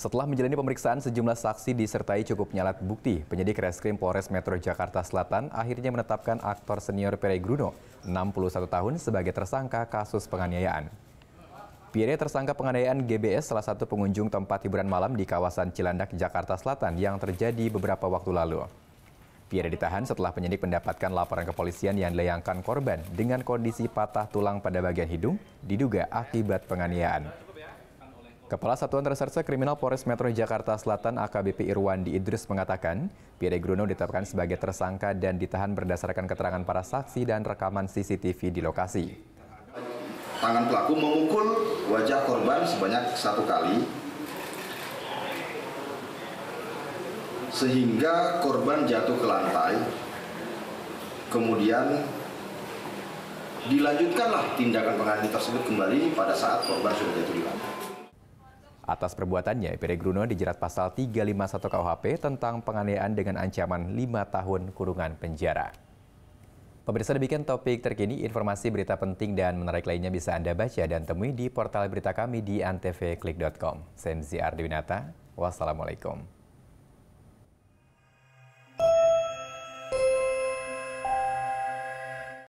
Setelah menjalani pemeriksaan, sejumlah saksi disertai cukup nyalat bukti. Penyidik Reskrim Polres Metro Jakarta Selatan akhirnya menetapkan aktor senior Pierre Gruno, 61 tahun, sebagai tersangka kasus penganiayaan. Pierre tersangka penganiayaan GBS, salah satu pengunjung tempat hiburan malam di kawasan Cilandak, Jakarta Selatan yang terjadi beberapa waktu lalu. Pierre ditahan setelah penyidik mendapatkan laporan kepolisian yang dilayangkan korban dengan kondisi patah tulang pada bagian hidung, diduga akibat penganiayaan. Kepala Satuan Reserse Kriminal Polres Metro Jakarta Selatan AKBP Irwandi Idris mengatakan, Pierre Gruno ditetapkan sebagai tersangka dan ditahan berdasarkan keterangan para saksi dan rekaman CCTV di lokasi. Tangan pelaku memukul wajah korban sebanyak satu kali, sehingga korban jatuh ke lantai, kemudian dilanjutkanlah tindakan penganiayaan tersebut kembali pada saat korban sudah jatuh di lantai. Atas perbuatannya, Gruno dijerat pasal 351 KUHP tentang penganiayaan dengan ancaman 5 tahun kurungan penjara. Pemirsa demikian topik terkini, informasi berita penting dan menarik lainnya bisa Anda baca dan temui di portal berita kami di antv.com. Senzi Ardiwinata, wassalamualaikum.